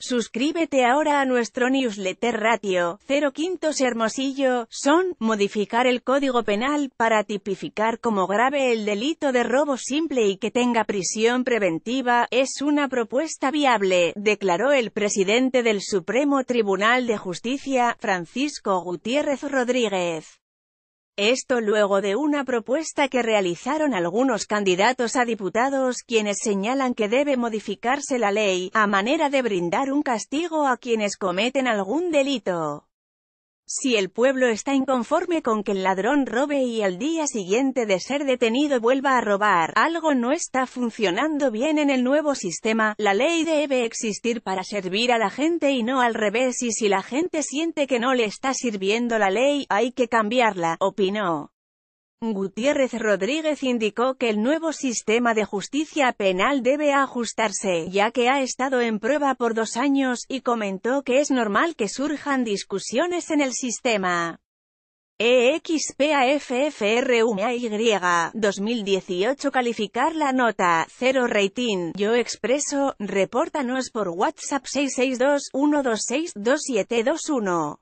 Suscríbete ahora a nuestro newsletter Ratio 05 Hermosillo, son, modificar el Código Penal para tipificar como grave el delito de robo simple y que tenga prisión preventiva, es una propuesta viable, declaró el presidente del Supremo Tribunal de Justicia, Francisco Gutiérrez Rodríguez. Esto luego de una propuesta que realizaron algunos candidatos a diputados quienes señalan que debe modificarse la ley, a manera de brindar un castigo a quienes cometen algún delito. Si el pueblo está inconforme con que el ladrón robe y al día siguiente de ser detenido vuelva a robar, algo no está funcionando bien en el nuevo sistema, la ley debe existir para servir a la gente y no al revés y si la gente siente que no le está sirviendo la ley, hay que cambiarla, opinó. Gutiérrez Rodríguez indicó que el nuevo sistema de justicia penal debe ajustarse, ya que ha estado en prueba por dos años, y comentó que es normal que surjan discusiones en el sistema. EXPAFFRUMAY 2018 Calificar la nota, 0 rating, yo expreso, repórtanos por WhatsApp 662 126 2721